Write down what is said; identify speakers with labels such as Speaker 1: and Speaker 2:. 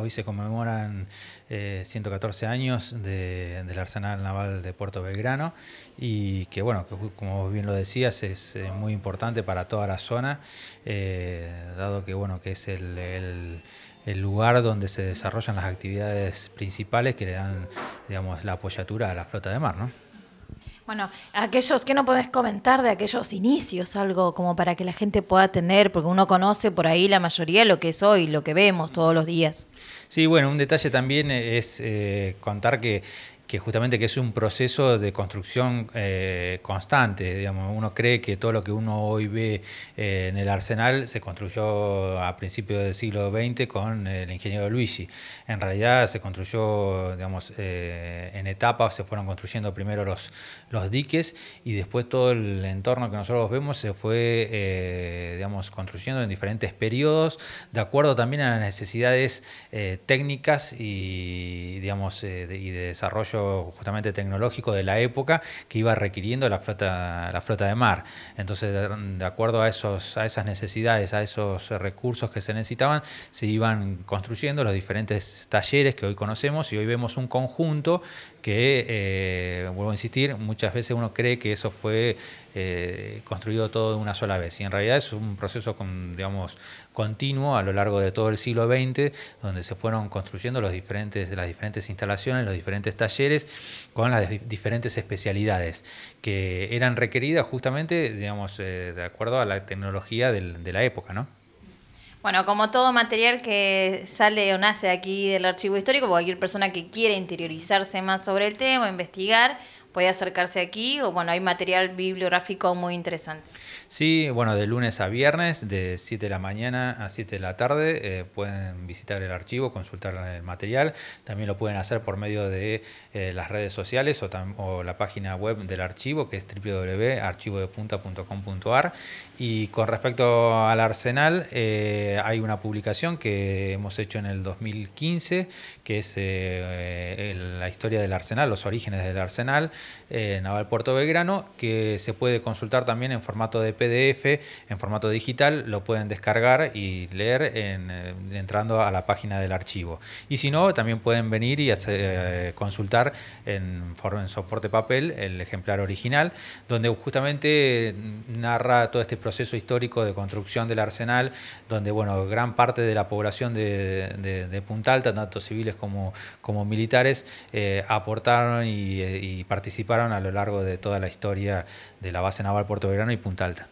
Speaker 1: Hoy se conmemoran 114 eh, años del arsenal naval de Puerto Belgrano y que, bueno, como bien lo decías, es eh, muy importante para toda la zona, eh, dado que, bueno, que es el, el, lugar donde se desarrollan las actividades principales que le dan, digamos, la apoyatura a la flota de mar, ¿no?
Speaker 2: Bueno, aquellos que no podés comentar de aquellos inicios, algo como para que la gente pueda tener, porque uno conoce por ahí la mayoría lo que es hoy, lo que vemos todos los días.
Speaker 1: Sí, bueno, un detalle también es eh, contar que que justamente que es un proceso de construcción eh, constante. Digamos. Uno cree que todo lo que uno hoy ve eh, en el arsenal se construyó a principios del siglo XX con el ingeniero Luigi. En realidad se construyó digamos, eh, en etapas, se fueron construyendo primero los, los diques y después todo el entorno que nosotros vemos se fue digamos, construyendo en diferentes periodos, de acuerdo también a las necesidades técnicas y, digamos, y de desarrollo justamente tecnológico de la época que iba requiriendo la flota, la flota de mar. Entonces, de acuerdo a, esos, a esas necesidades, a esos recursos que se necesitaban, se iban construyendo los diferentes talleres que hoy conocemos y hoy vemos un conjunto que, eh, vuelvo a insistir, muchas veces uno cree que eso fue eh, construido todo de una sola vez y en realidad es un proceso con, digamos, continuo a lo largo de todo el siglo XX, donde se fueron construyendo diferentes, las diferentes instalaciones, los diferentes talleres, con las diferentes especialidades que eran requeridas justamente, digamos, eh, de acuerdo a la tecnología de la época, ¿no?
Speaker 2: Bueno, como todo material que sale o nace aquí del archivo histórico, cualquier persona que quiera interiorizarse más sobre el tema, investigar, puede acercarse aquí o bueno, hay material bibliográfico muy interesante.
Speaker 1: Sí, bueno, de lunes a viernes, de 7 de la mañana a 7 de la tarde, eh, pueden visitar el archivo, consultar el material. También lo pueden hacer por medio de eh, las redes sociales o, la página web del archivo, que es www.archivodepunta.com.ar. Y con respecto al arsenal, eh, hay una publicación que hemos hecho en el 2015, que es la historia del arsenal, los orígenes del arsenal eh, Naval Puerto Belgrano, que se puede consultar también en formato de PDF, en formato digital, lo pueden descargar y leer eh, entrando a la página del archivo. Y si no, también pueden venir y eh, consultar en, en soporte papel el ejemplar original, donde justamente mm, narra todo este proceso histórico de construcción del arsenal, donde bueno, gran parte de la población de, de, Punta Alta, tanto civiles como, como militares, aportaron y, y participaron participaron a lo largo de toda la historia de la base naval Puerto Verano y Punta Alta.